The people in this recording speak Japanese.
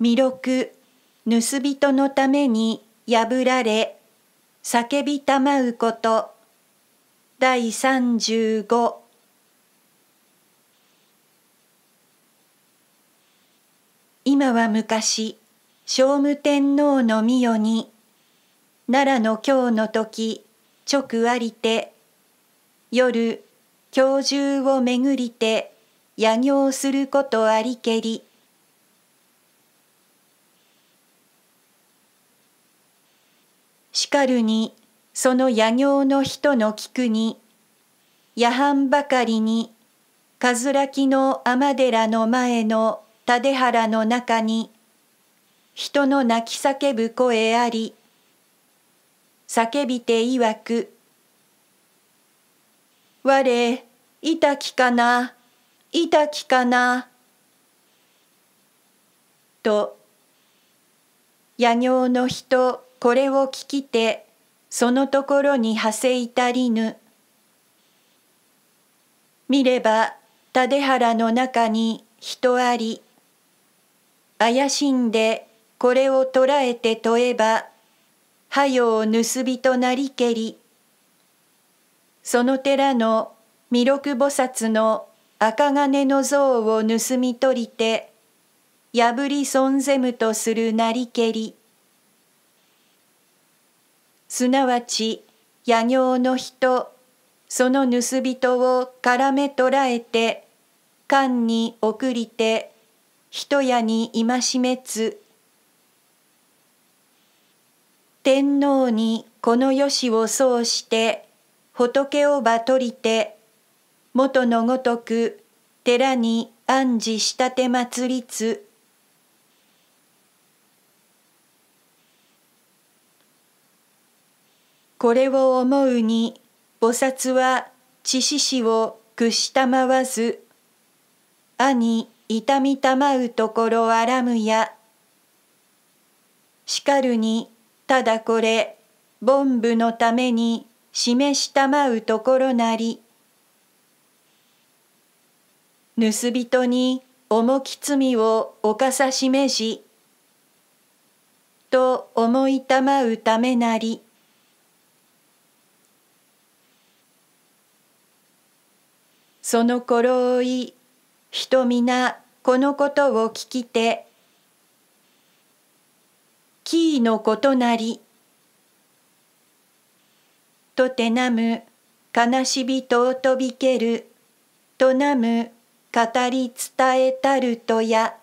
弥勒盗人のために破られ叫びたまうこと第35今は昔聖武天皇の御代に奈良の京の時直ありて夜京中をめぐりて野行することありけりしかるにその野行の人の聞くに夜半ばかりにきの天寺の前の立原の中に人の泣き叫ぶ声あり叫びていわく我いたきかないたきかなと野行の人これを聞きてそのところにはせ至りぬ見れば立原の中に人あり怪しんでこれを捉えて問えばはよを盗人なりけりその寺の弥勒菩薩の赤金の像を盗み取りて破り損ぜむとするなりけりすなわち野行の人その盗人を絡めらえて官に送りて人屋に戒めつ天皇にこのよしをそうして仏をば取りて元のごとく寺に暗示したて祭りつこれを思うに菩薩は知死死を屈したまわず兄痛みたまうところあらむやしかるにただこれ凡部のために示したまうところなり盗人に重き罪を犯さしめじと思いたまうためなりその頃い人皆このことを聞きてキーのことなりとてなむ悲しびととびけるとなむ語り伝えたるとや